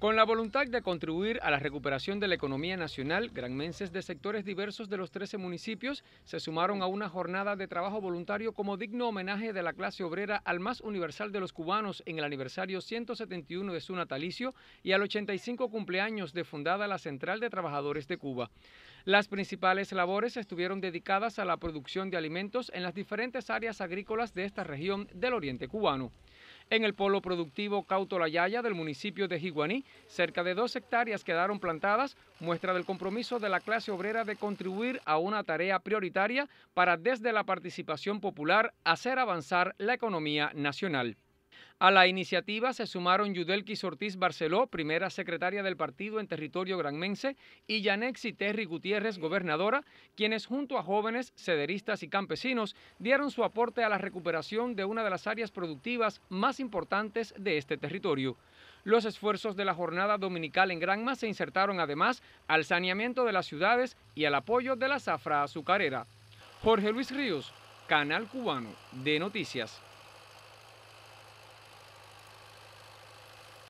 Con la voluntad de contribuir a la recuperación de la economía nacional, granmenses de sectores diversos de los 13 municipios se sumaron a una jornada de trabajo voluntario como digno homenaje de la clase obrera al más universal de los cubanos en el aniversario 171 de su natalicio y al 85 cumpleaños de fundada la Central de Trabajadores de Cuba. Las principales labores estuvieron dedicadas a la producción de alimentos en las diferentes áreas agrícolas de esta región del oriente cubano. En el polo productivo Yaya del municipio de Jiguaní, cerca de dos hectáreas quedaron plantadas, muestra del compromiso de la clase obrera de contribuir a una tarea prioritaria para desde la participación popular hacer avanzar la economía nacional. A la iniciativa se sumaron Yudelquis Ortiz Barceló, primera secretaria del partido en territorio granmense, y Yanexi Terry Gutiérrez, gobernadora, quienes junto a jóvenes, sederistas y campesinos dieron su aporte a la recuperación de una de las áreas productivas más importantes de este territorio. Los esfuerzos de la jornada dominical en Granma se insertaron además al saneamiento de las ciudades y al apoyo de la zafra azucarera. Jorge Luis Ríos, Canal Cubano de Noticias.